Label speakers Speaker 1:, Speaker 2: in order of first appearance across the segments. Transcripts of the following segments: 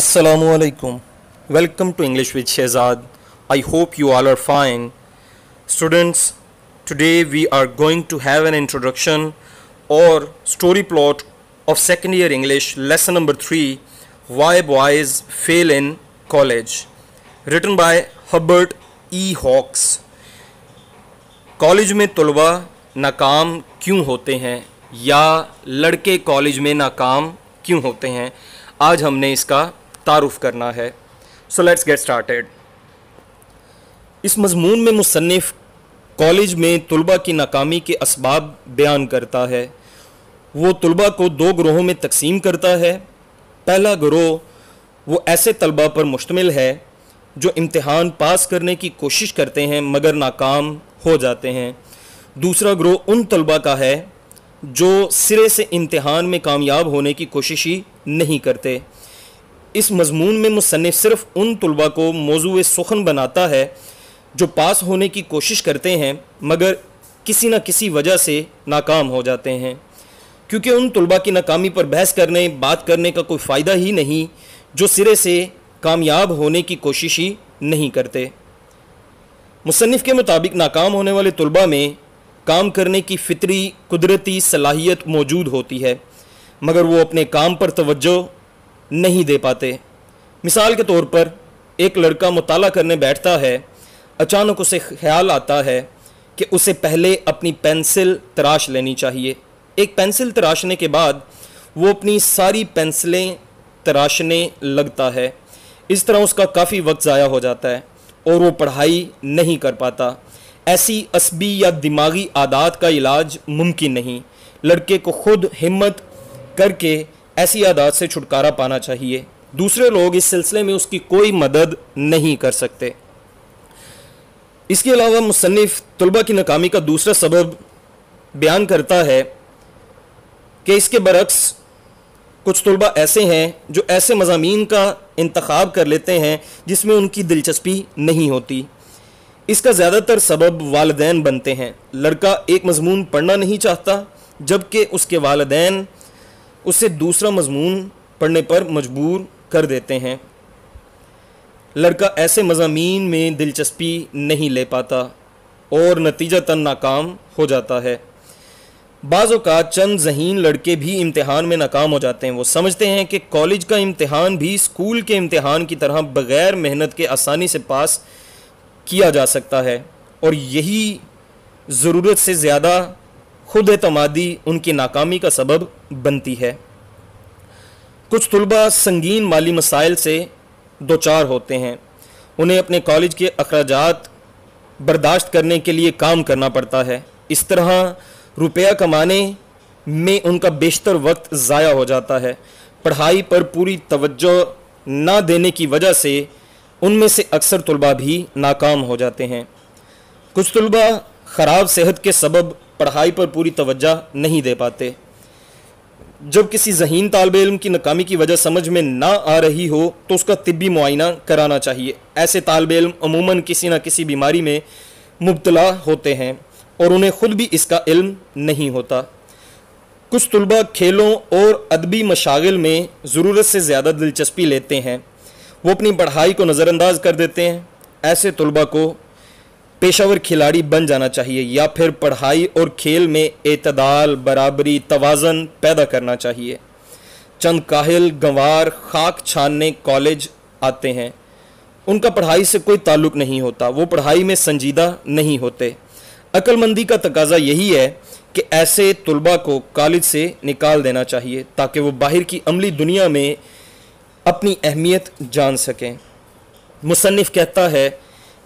Speaker 1: Assalamu alaikum. Welcome to English with Shehzad. I hope you all are fine. Students, today we are going to have an introduction or story plot of second year English lesson number 3 Why Boys Fail in College written by Hubbard E. Hawks. College में तलबा नाकाम क्यों होते हैं या लड़के college में नाकाम क्यों होते हैं आज हमने इसका तारुफ करना है सो लेट्स गेट स्टार्टेड इस मजमून में मुसनफ़ कॉलेज में तलबा की नाकामी के इसबाब बयान करता है वो तलबा को दो ग्रोहों में तकसीम करता है पहला ग्रोह वो ऐसे तलबा पर मुश्तमिल है जो इम्तहान पास करने की कोशिश करते हैं मगर नाकाम हो जाते हैं दूसरा ग्रोह उन तलबा का है जो सिरे से इम्तहान में कामयाब होने की कोशिश ही नहीं करते इस मजमून में मुसनफ़ सिर्फ उन तलबा को मौजू सुखन बनाता है जो पास होने की कोशिश करते हैं मगर किसी न किसी वजह से नाकाम हो जाते हैं क्योंकि उन तलबा की नाकामी पर बहस करने बात करने का कोई फ़ायदा ही नहीं जो सिरे से कामयाब होने की कोशिश ही नहीं करते मुसनफ़ के मुताबिक नाकाम होने वाले तलबा में काम करने की फितरी कुदरती सलाहियत मौजूद होती है मगर वो अपने काम पर तोज्जो नहीं दे पाते मिसाल के तौर पर एक लड़का मुताल करने बैठता है अचानक उसे ख्याल आता है कि उसे पहले अपनी पेंसिल तराश लेनी चाहिए एक पेंसिल तराशने के बाद वो अपनी सारी पेंसिलें तराशने लगता है इस तरह उसका काफ़ी वक्त ज़ाया हो जाता है और वो पढ़ाई नहीं कर पाता ऐसी असबी या दिमागी आदात का इलाज मुमकिन नहीं लड़के को खुद हिम्मत करके ऐसी आदत से छुटकारा पाना चाहिए दूसरे लोग इस सिलसिले में उसकी कोई मदद नहीं कर सकते इसके अलावा मुसनफ़ तलबा की नाकामी का दूसरा सबब बयान करता है कि इसके बरक्स कुछ तलबा ऐसे हैं जो ऐसे मजामी का इंतखब कर लेते हैं जिसमें उनकी दिलचस्पी नहीं होती इसका ज़्यादातर सबब वालदेन बनते हैं लड़का एक मजमून पढ़ना नहीं चाहता जबकि उसके वालदेन उससे दूसरा मजमून पढ़ने पर मजबूर कर देते हैं लड़का ऐसे मजामी में दिलचस्पी नहीं ले पाता और नतीजतन नाकाम हो जाता है बाज़ चंद जहीन लड़के भी इम्तहान में नाकाम हो जाते हैं वो समझते हैं कि कॉलेज का इम्तहान भी स्कूल के इम्तहान की तरह बग़ैर मेहनत के आसानी से पास किया जा सकता है और यही ज़रूरत से ज़्यादा खुद अतमादी उनकी नाकामी का सबब बनती है कुछ तलबा संगीन माली मसाइल से दो चार होते हैं उन्हें अपने कॉलेज के अखराज बर्दाश्त करने के लिए काम करना पड़ता है इस तरह रुपया कमाने में उनका बेशतर वक्त ज़ाया हो जाता है पढ़ाई पर पूरी तवज्जो ना देने की वजह से उनमें से अक्सर तलबा भी नाकाम हो जाते हैं कुछ तलबा ख़राब सेहत के सबब पढ़ाई पर पूरी तवज्जा नहीं दे पाते जब किसी जहीन तालब इम की नाकामी की वजह समझ में ना आ रही हो तो उसका तिबी मुआना कराना चाहिए ऐसे तालब इम अमूमन किसी न किसी बीमारी में मुबतला होते हैं और उन्हें ख़ुद भी इसका इल्म नहीं होता कुछ तलबा खेलों और अदबी मशागिल में ज़रूरत से ज़्यादा दिलचस्पी लेते हैं वो अपनी पढ़ाई को नज़रअंदाज कर देते हैं ऐसे तलबा को पेशावर खिलाड़ी बन जाना चाहिए या फिर पढ़ाई और खेल में अतदाल बराबरी तोज़न पैदा करना चाहिए चंद काहिल गंवार खाक छानने कॉलेज आते हैं उनका पढ़ाई से कोई ताल्लुक नहीं होता वो पढ़ाई में संजीदा नहीं होते अक्लमंदी का तकाजा यही है कि ऐसे तलबा को कॉलेज से निकाल देना चाहिए ताकि वो बाहर की अमली दुनिया में अपनी अहमियत जान सकें मुसनफ़ कहता है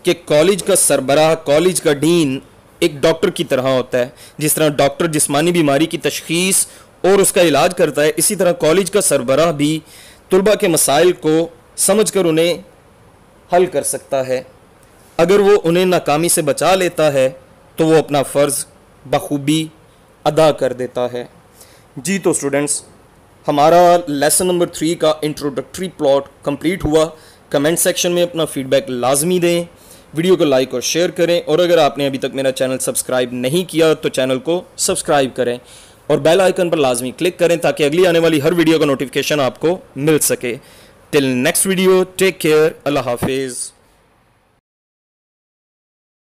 Speaker 1: कि कॉलेज का सरबराह कॉलेज का डीन एक डॉक्टर की तरह होता है जिस तरह डॉक्टर जिस्मानी बीमारी की तशखीस और उसका इलाज करता है इसी तरह कॉलेज का सरबराह भी तलबा के मसाइल को समझ कर उन्हें हल कर सकता है अगर वो उन्हें नाकामी से बचा लेता है तो वो अपना फ़र्ज़ बखूबी अदा कर देता है जी तो स्टूडेंट्स हमारा लेसन नंबर थ्री का इंट्रोडक्टरी प्लॉट कंप्लीट हुआ कमेंट सेक्शन में अपना फ़ीडबैक लाजमी दें वीडियो को लाइक और शेयर करें और अगर आपने अभी तक मेरा चैनल सब्सक्राइब नहीं किया तो चैनल को सब्सक्राइब करें और बेल आइकन पर लाजमी क्लिक करें ताकि अगली आने वाली हर वीडियो का नोटिफिकेशन आपको मिल सके till next video take care अल्लाह हाफिज़